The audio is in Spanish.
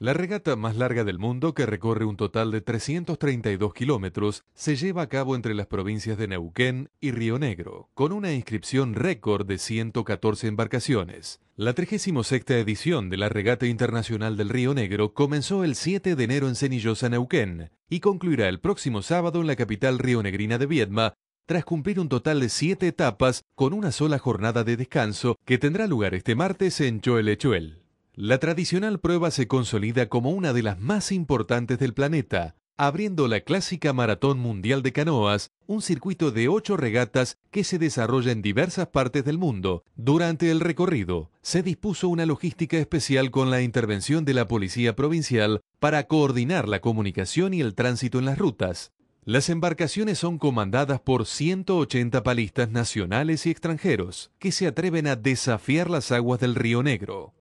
La regata más larga del mundo, que recorre un total de 332 kilómetros, se lleva a cabo entre las provincias de Neuquén y Río Negro, con una inscripción récord de 114 embarcaciones. La 36 edición de la Regata Internacional del Río Negro comenzó el 7 de enero en Cenillosa, Neuquén, y concluirá el próximo sábado en la capital rionegrina de Viedma, tras cumplir un total de siete etapas con una sola jornada de descanso que tendrá lugar este martes en Choel Echuel. La tradicional prueba se consolida como una de las más importantes del planeta, abriendo la clásica Maratón Mundial de Canoas, un circuito de ocho regatas que se desarrolla en diversas partes del mundo. Durante el recorrido, se dispuso una logística especial con la intervención de la Policía Provincial para coordinar la comunicación y el tránsito en las rutas. Las embarcaciones son comandadas por 180 palistas nacionales y extranjeros que se atreven a desafiar las aguas del Río Negro.